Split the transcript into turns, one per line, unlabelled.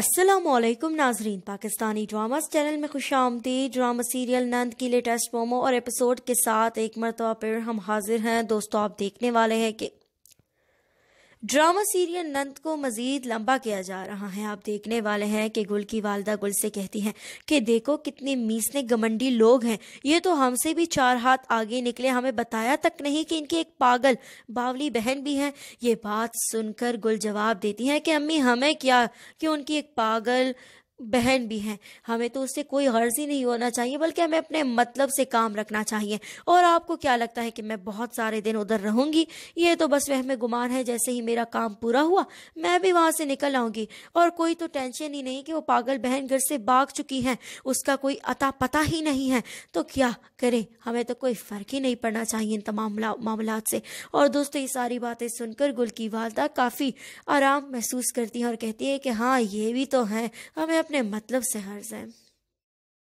असलम नाजरीन Pakistani dramas channel में खुश आमदी ड्रामा सीरियल नंद की लेटेस्ट प्रोमो और एपिसोड के साथ एक मरतबा फिर हम हाजिर हैं दोस्तों आप देखने वाले हैं कि ड्रामा सीरियल नंद को मजीद लंबा किया जा रहा है आप देखने वाले हैं कि गुल की वालदा गुल से कहती हैं कि देखो कितने मीसने गमंडी लोग हैं ये तो हमसे भी चार हाथ आगे निकले हमें बताया तक नहीं कि इनकी एक पागल बावली बहन भी है ये बात सुनकर गुल जवाब देती है कि अम्मी हमें क्या कि उनकी एक पागल बहन भी हैं हमें तो उससे कोई हर्ज ही नहीं होना चाहिए बल्कि हमें अपने मतलब से काम रखना चाहिए और आपको क्या लगता है कि मैं बहुत सारे दिन उधर रहूंगी ये तो बस वह में गुमान है जैसे ही मेरा काम पूरा हुआ मैं भी वहां से निकल आऊंगी और कोई तो टेंशन ही नहीं कि वो पागल बहन घर से भाग चुकी है उसका कोई अता पता ही नहीं है तो क्या करें हमें तो कोई फर्क ही नहीं पड़ना चाहिए इन तमाम मामला से और दोस्तों ये सारी बातें सुनकर गुल की वालदा काफ़ी आराम महसूस करती है और कहती है कि हाँ ये भी तो है हमें अपने मतलब से हर जाए